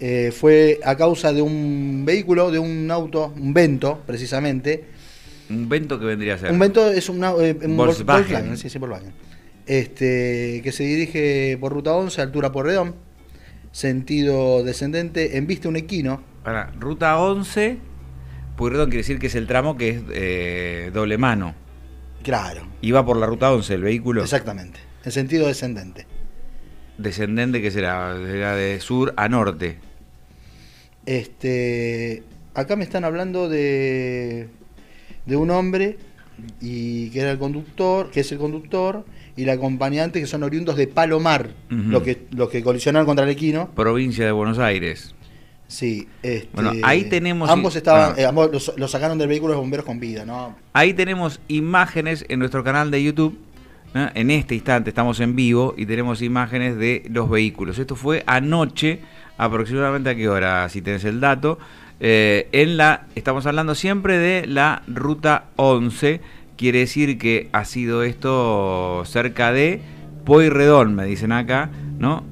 Eh, fue a causa de un vehículo, de un auto, un Vento precisamente. ¿Un Vento que vendría a ser? Un Vento es un eh, Volkswagen. sí, sí, Este, que se dirige por ruta 11, altura por redón sentido descendente, En vista un equino. para ruta 11, Porredón quiere decir que es el tramo que es eh, doble mano. Claro. Iba por la ruta 11 el vehículo. Exactamente, en sentido descendente descendente que será, de sur a norte. Este, acá me están hablando de, de un hombre y que era el conductor, que es el conductor y la acompañante que son oriundos de Palomar, los que los que colisionaron contra el equino. Provincia de Buenos Aires. Sí, este, bueno, ahí tenemos. Ambos estaban, ah. eh, sacaron del vehículo de bomberos con vida, ¿no? Ahí tenemos imágenes en nuestro canal de YouTube ¿eh? en este instante estamos en vivo y tenemos imágenes de los vehículos. Esto fue anoche, aproximadamente a qué hora, si tenés el dato. Eh, en la, estamos hablando siempre de la ruta 11, quiere decir que ha sido esto cerca de Pueyrredón, me dicen acá, ¿no?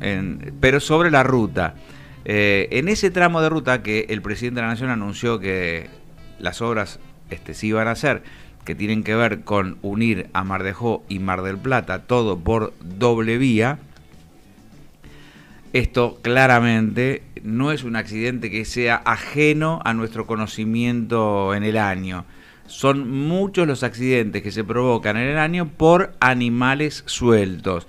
pero sobre la ruta. Eh, en ese tramo de ruta que el presidente de la Nación anunció que las obras este, se iban a hacer, que tienen que ver con unir a Mar de Jó y Mar del Plata, todo por doble vía. Esto claramente no es un accidente que sea ajeno a nuestro conocimiento en el año. Son muchos los accidentes que se provocan en el año por animales sueltos.